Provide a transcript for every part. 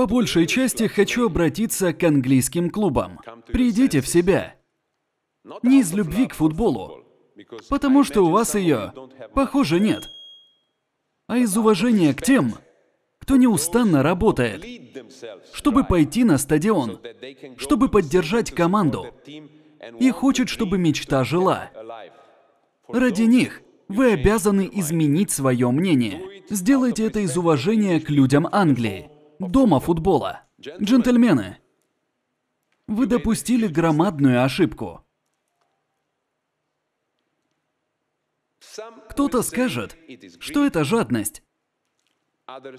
По большей части хочу обратиться к английским клубам. Придите в себя. Не из любви к футболу, потому что у вас ее, похоже, нет, а из уважения к тем, кто неустанно работает, чтобы пойти на стадион, чтобы поддержать команду и хочет, чтобы мечта жила. Ради них вы обязаны изменить свое мнение. Сделайте это из уважения к людям Англии дома футбола. Джентльмены, вы допустили громадную ошибку. Кто-то скажет, что это жадность,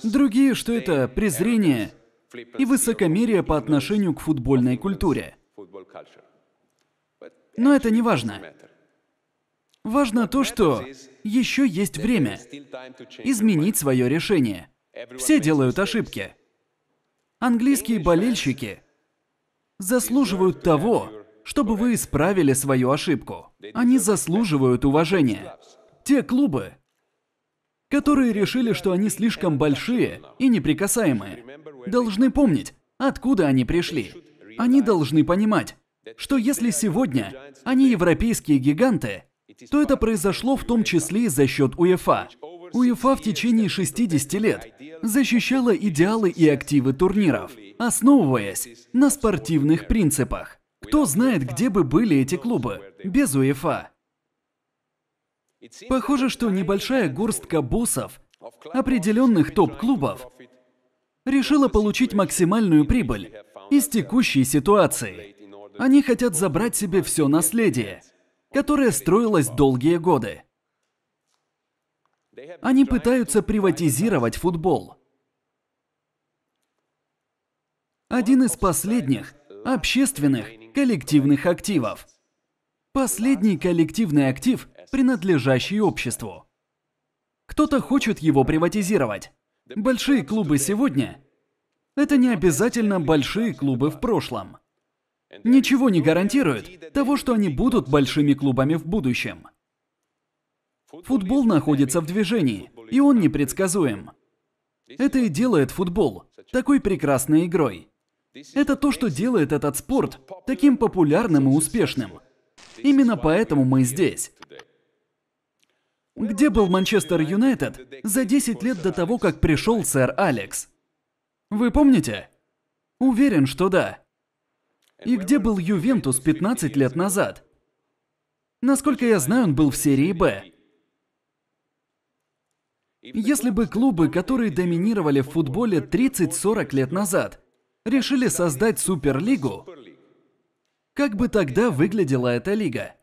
другие, что это презрение и высокомерие по отношению к футбольной культуре. Но это не важно. Важно то, что еще есть время изменить свое решение. Все делают ошибки. Английские болельщики заслуживают того, чтобы вы исправили свою ошибку. Они заслуживают уважения. Те клубы, которые решили, что они слишком большие и неприкасаемые, должны помнить, откуда они пришли. Они должны понимать, что если сегодня они европейские гиганты, то это произошло в том числе и за счет УЕФА. УЕФА в течение 60 лет защищала идеалы и активы турниров, основываясь на спортивных принципах. Кто знает, где бы были эти клубы без УЕФА? Похоже, что небольшая горстка боссов определенных топ-клубов решила получить максимальную прибыль из текущей ситуации. Они хотят забрать себе все наследие, которое строилось долгие годы. Они пытаются приватизировать футбол. Один из последних общественных коллективных активов. Последний коллективный актив, принадлежащий обществу. Кто-то хочет его приватизировать. Большие клубы сегодня – это не обязательно большие клубы в прошлом. Ничего не гарантирует того, что они будут большими клубами в будущем. Футбол находится в движении, и он непредсказуем. Это и делает футбол такой прекрасной игрой. Это то, что делает этот спорт таким популярным и успешным. Именно поэтому мы здесь. Где был Манчестер Юнайтед за 10 лет до того, как пришел сэр Алекс? Вы помните? Уверен, что да. И где был Ювентус 15 лет назад? Насколько я знаю, он был в серии Б. Если бы клубы, которые доминировали в футболе 30-40 лет назад, решили создать Суперлигу, как бы тогда выглядела эта лига?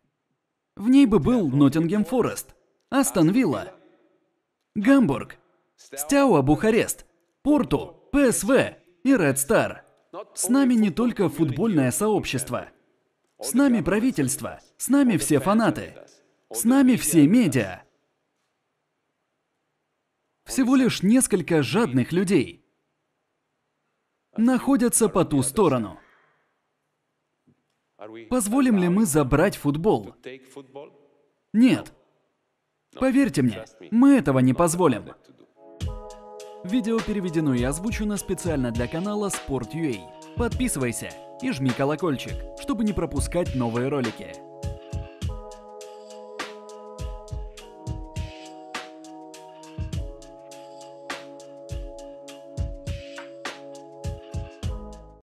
В ней бы был Ноттингем Форест, Астон Вилла, Гамбург, Стяуа Бухарест, Порту, ПСВ и Ред Стар. С нами не только футбольное сообщество. С нами правительство, с нами все фанаты, с нами все медиа, всего лишь несколько жадных людей находятся по ту сторону. Позволим ли мы забрать футбол? Нет. Поверьте мне, мы этого не позволим. Видео переведено и озвучено специально для канала Sport.ua. Подписывайся и жми колокольчик, чтобы не пропускать новые ролики.